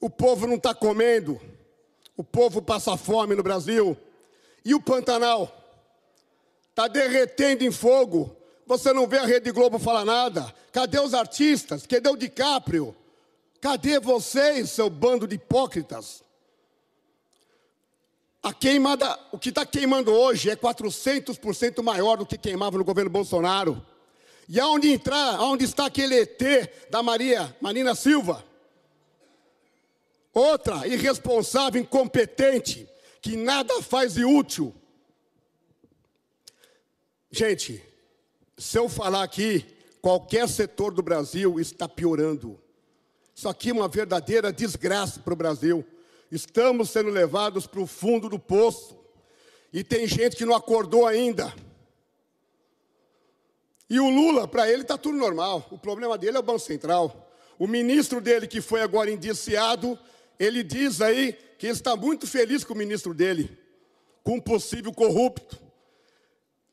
O povo não está comendo. O povo passa fome no Brasil. E o Pantanal está derretendo em fogo. Você não vê a Rede Globo falar nada. Cadê os artistas? Cadê o DiCaprio? Cadê vocês, seu bando de hipócritas? A queimada, o que está queimando hoje é 400% maior do que queimava no governo Bolsonaro. E aonde entrar, aonde está aquele ET da Maria Marina Silva? Outra, irresponsável, incompetente, que nada faz de útil. Gente, se eu falar aqui, qualquer setor do Brasil está piorando. Isso aqui é uma verdadeira desgraça para o Brasil. Estamos sendo levados para o fundo do poço. E tem gente que não acordou ainda. E o Lula, para ele, está tudo normal. O problema dele é o Banco Central. O ministro dele, que foi agora indiciado, ele diz aí que está muito feliz com o ministro dele, com um possível corrupto.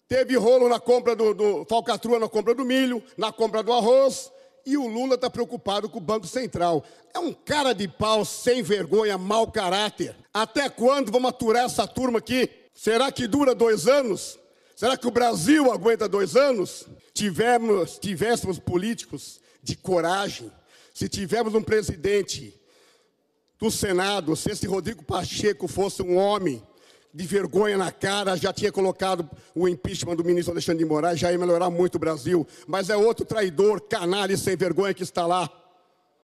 Teve rolo na compra do, do falcatrua, na compra do milho, na compra do arroz, e o Lula está preocupado com o Banco Central. É um cara de pau, sem vergonha, mau caráter. Até quando vamos aturar essa turma aqui? Será que dura dois anos? Será que o Brasil aguenta dois anos? Tivemos, tivéssemos políticos de coragem, se tivermos um presidente do Senado, se esse Rodrigo Pacheco fosse um homem de vergonha na cara, já tinha colocado o impeachment do ministro Alexandre de Moraes, já ia melhorar muito o Brasil. Mas é outro traidor, canalha e sem vergonha que está lá.